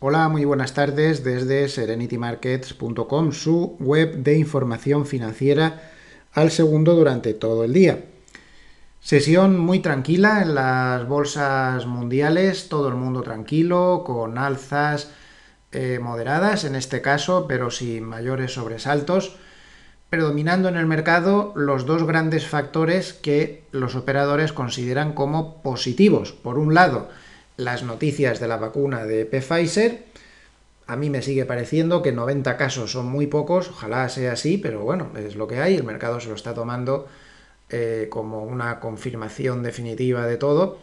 Hola, muy buenas tardes desde serenitymarkets.com, su web de información financiera al segundo durante todo el día. Sesión muy tranquila en las bolsas mundiales, todo el mundo tranquilo, con alzas eh, moderadas en este caso, pero sin mayores sobresaltos, predominando en el mercado los dos grandes factores que los operadores consideran como positivos. Por un lado, las noticias de la vacuna de Pfizer. A mí me sigue pareciendo que 90 casos son muy pocos, ojalá sea así, pero bueno, es lo que hay, el mercado se lo está tomando eh, como una confirmación definitiva de todo.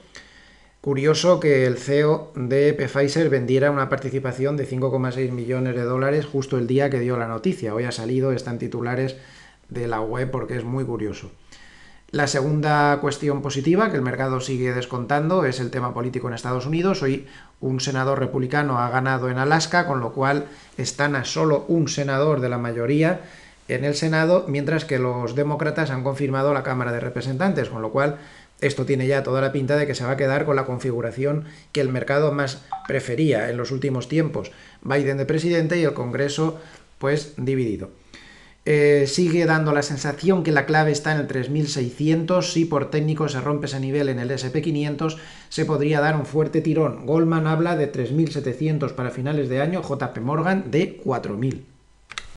Curioso que el CEO de Pfizer vendiera una participación de 5,6 millones de dólares justo el día que dio la noticia. Hoy ha salido, están titulares de la web porque es muy curioso. La segunda cuestión positiva que el mercado sigue descontando es el tema político en Estados Unidos. Hoy un senador republicano ha ganado en Alaska, con lo cual están a solo un senador de la mayoría en el Senado, mientras que los demócratas han confirmado la Cámara de Representantes, con lo cual esto tiene ya toda la pinta de que se va a quedar con la configuración que el mercado más prefería en los últimos tiempos. Biden de presidente y el Congreso pues dividido. Eh, sigue dando la sensación que la clave está en el 3600. Si por técnico se rompe ese nivel en el SP500, se podría dar un fuerte tirón. Goldman habla de 3700 para finales de año, JP Morgan de 4000.